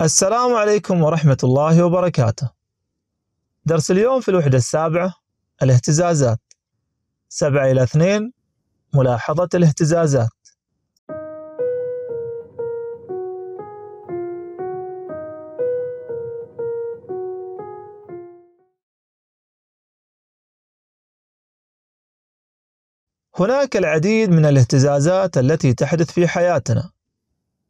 السلام عليكم ورحمة الله وبركاته. درس اليوم في الوحدة السابعة الاهتزازات. سبعة إلى اثنين ملاحظة الاهتزازات. هناك العديد من الاهتزازات التي تحدث في حياتنا.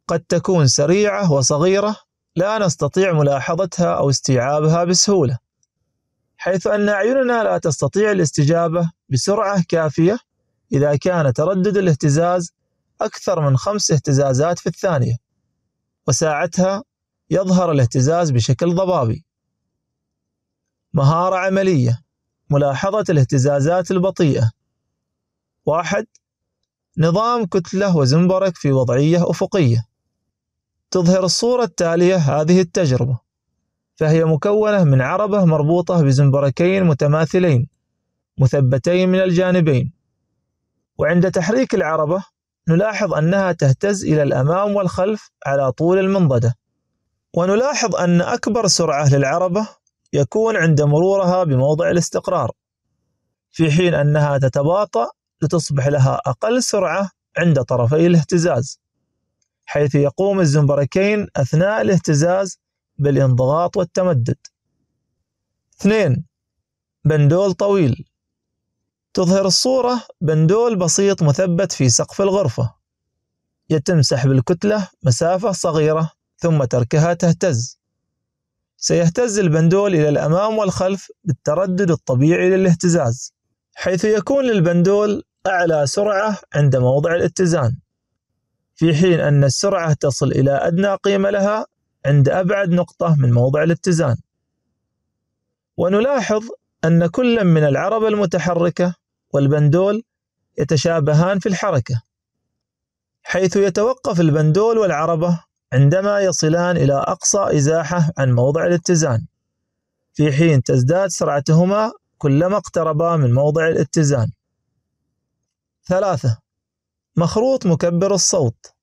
قد تكون سريعة وصغيرة لا نستطيع ملاحظتها أو استيعابها بسهولة حيث أن أعيننا لا تستطيع الاستجابة بسرعة كافية إذا كان تردد الاهتزاز أكثر من خمس اهتزازات في الثانية وساعتها يظهر الاهتزاز بشكل ضبابي مهارة عملية ملاحظة الاهتزازات البطيئة واحد نظام كتلة وزنبرك في وضعية أفقية تظهر الصورة التالية هذه التجربة فهي مكونة من عربة مربوطة بزنبركين متماثلين مثبتين من الجانبين وعند تحريك العربة نلاحظ أنها تهتز إلى الأمام والخلف على طول المنضدة ونلاحظ أن أكبر سرعة للعربة يكون عند مرورها بموضع الاستقرار في حين أنها تتباطأ لتصبح لها أقل سرعة عند طرفي الاهتزاز حيث يقوم الزمبركين أثناء الاهتزاز بالانضغاط والتمدد. 2. بندول طويل تظهر الصورة بندول بسيط مثبت في سقف الغرفة يتم سحب الكتلة مسافة صغيرة ثم تركها تهتز سيهتز البندول إلى الأمام والخلف بالتردد الطبيعي للاهتزاز حيث يكون للبندول أعلى سرعة عند موضع الاتزان في حين أن السرعة تصل إلى أدنى قيمة لها عند أبعد نقطة من موضع الاتزان ونلاحظ أن كل من العربة المتحركة والبندول يتشابهان في الحركة حيث يتوقف البندول والعربة عندما يصلان إلى أقصى إزاحة عن موضع الاتزان في حين تزداد سرعتهما كلما اقتربا من موضع الاتزان ثلاثة مخروط مكبر الصوت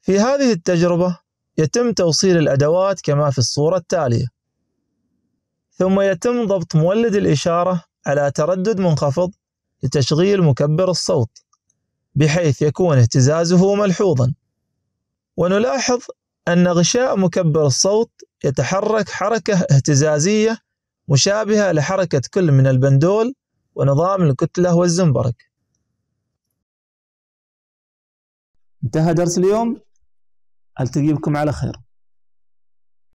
في هذه التجربة يتم توصيل الأدوات كما في الصورة التالية ثم يتم ضبط مولد الإشارة على تردد منخفض لتشغيل مكبر الصوت بحيث يكون اهتزازه ملحوظا ونلاحظ أن غشاء مكبر الصوت يتحرك حركة اهتزازية مشابهة لحركة كل من البندول ونظام الكتلة والزنبرك انتهى درس اليوم التقي بكم على خير